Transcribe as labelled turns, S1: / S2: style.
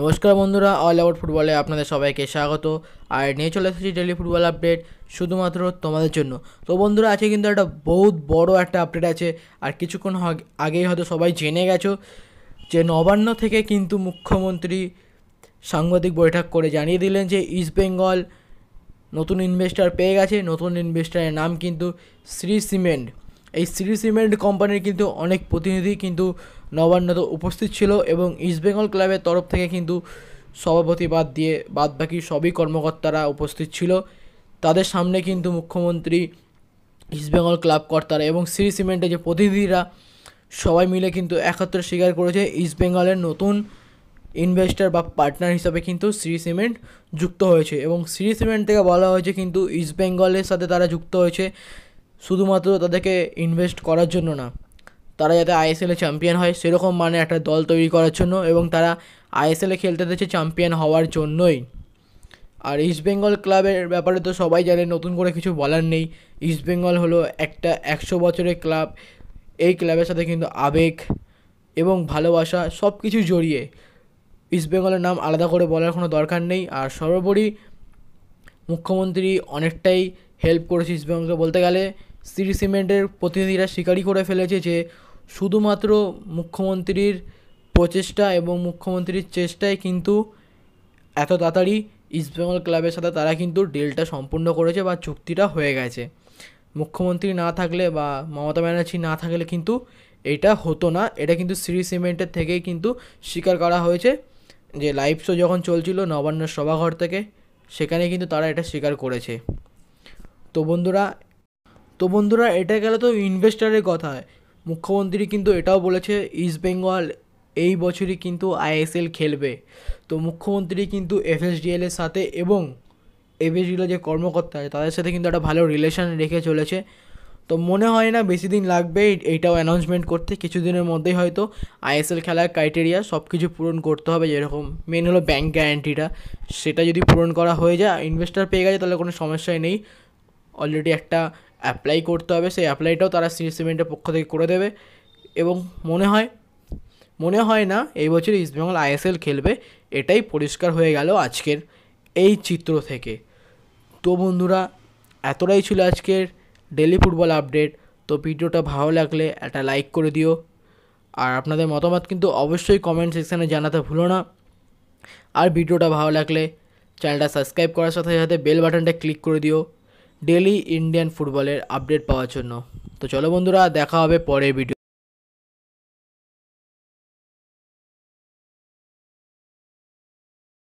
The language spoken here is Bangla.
S1: নমস্কার বন্ধুরা অল আউট ফুটবলে আপনাদের সবাইকে স্বাগত আর নিয়ে চলে এসেছি ডেলি ফুটবল আপডেট শুধুমাত্র তোমাদের জন্য তো বন্ধুরা আছে কিন্তু একটা বহুত বড় একটা আপডেট আছে আর কিছুক্ষণ আগেই হয়তো সবাই জেনে গেছো যে নবান্ন থেকে কিন্তু মুখ্যমন্ত্রী সাংবাদিক বৈঠক করে জানিয়ে দিলেন যে ইস্ট বেঙ্গল নতুন ইনভেস্টার পেয়ে গেছে নতুন ইনভেস্টারের নাম কিন্তু শ্রী সিমেন্ট এই শ্রী সিমেন্ট কোম্পানির কিন্তু অনেক প্রতিনিধি কিন্তু তো উপস্থিত ছিল এবং ইস্টবেঙ্গল ক্লাবের তরফ থেকে কিন্তু সভাপতি বাদ দিয়ে বাদবাকি সবই কর্মকর্তারা উপস্থিত ছিল তাদের সামনে কিন্তু মুখ্যমন্ত্রী ইস্টবেঙ্গল ক্লাব কর্তারা এবং শ্রী সিমেন্টের যে প্রতিনিধিরা সবাই মিলে কিন্তু একত্রে স্বীকার করেছে ইস্টবেঙ্গলের নতুন ইনভেস্টার বা পার্টনার হিসাবে কিন্তু শ্রী সিমেন্ট যুক্ত হয়েছে এবং শ্রী সিমেন্ট থেকে বলা হয়েছে কিন্তু ইস্টবেঙ্গলের সাথে তারা যুক্ত হয়েছে শুধুমাত্র তাদেরকে ইনভেস্ট করার জন্য না তারা যাতে আইএসএলে চ্যাম্পিয়ন হয় সেরকম মানে একটা দল তৈরি করার জন্য এবং তারা আইএসএলে খেলতে যাচ্ছে চ্যাম্পিয়ন হওয়ার জন্যই আর ইস্ট বেঙ্গল ক্লাবের ব্যাপারে তো সবাই জানে নতুন করে কিছু বলার নেই ইস্ট বেঙ্গল হলো একটা একশো বছরের ক্লাব এই ক্লাবের সাথে কিন্তু আবেগ এবং ভালোবাসা সব কিছু জড়িয়ে ইস্ট বেঙ্গলের নাম আলাদা করে বলার কোনো দরকার নেই আর সর্বোপরি মুখ্যমন্ত্রী অনেকটাই হেল্প করেছে ইস্ট বেঙ্গলকে বলতে গেলে শ্রী সিমেন্টের প্রতিনিধিরা স্বীকারই করে ফেলেছে যে শুধুমাত্র মুখ্যমন্ত্রীর প্রচেষ্টা এবং মুখ্যমন্ত্রীর চেষ্টায় কিন্তু এত তাড়াতাড়ি ইস্টবেঙ্গল ক্লাবের সাথে তারা কিন্তু ডেলটা সম্পূর্ণ করেছে বা চুক্তিটা হয়ে গেছে মুখ্যমন্ত্রী না থাকলে বা মমতা ব্যানার্জি না থাকলে কিন্তু এটা হতো না এটা কিন্তু সিরি সিমেন্টের থেকেই কিন্তু স্বীকার করা হয়েছে যে লাইভ শো যখন চলছিল নবান্ন সভাঘর থেকে সেখানে কিন্তু তারা এটা স্বীকার করেছে তো বন্ধুরা তো বন্ধুরা এটা গেলে তো ইনভেস্টারের কথা মুখ্যমন্ত্রী কিন্তু এটাও বলেছে ইস্ট বেঙ্গল এই বছরই কিন্তু আইএসএল খেলবে তো মুখ্যমন্ত্রী কিন্তু এফএসডিএলের সাথে এবং এফএসডিএলের যে কর্মকর্তা আছে তাদের সাথে কিন্তু একটা ভালো রিলেশন রেখে চলেছে তো মনে হয় না বেশি দিন লাগবে এইটাও অ্যানাউন্সমেন্ট করতে কিছুদিনের মধ্যেই হয়তো আইএসএল খেলার ক্রাইটেরিয়া সব কিছু পূরণ করতে হবে যেরকম মেন হলো ব্যাংক গ্যারান্টিটা সেটা যদি পূরণ করা হয়ে যায় ইনভেস্টার পেয়ে গেছে তাহলে কোনো সমস্যাই নেই অলরেডি একটা অ্যাপ্লাই করতে হবে সেই অ্যাপ্লাইটাও তারা সিটি সিমেন্টের পক্ষ থেকে করে দেবে এবং মনে হয় মনে হয় না এই বছর ইস্টবেঙ্গল আইএসএল খেলবে এটাই পরিষ্কার হয়ে গেল আজকের এই চিত্র থেকে তো বন্ধুরা এতটাই ছিল আজকের ডেলি ফুটবল আপডেট তো ভিডিওটা ভালো লাগলে একটা লাইক করে দিও আর আপনাদের মতামত কিন্তু অবশ্যই কমেন্ট সেকশানে জানাতে ভুলো না আর ভিডিওটা ভালো লাগলে চ্যানেলটা সাবস্ক্রাইব করার সাথে সাথে বেল বাটনটা ক্লিক করে দিও ডেলি ইন্ডিয়ান ফুটবলের আপডেট পাওয়ার জন্য তো চলো বন্ধুরা দেখা হবে পরে ভিডিও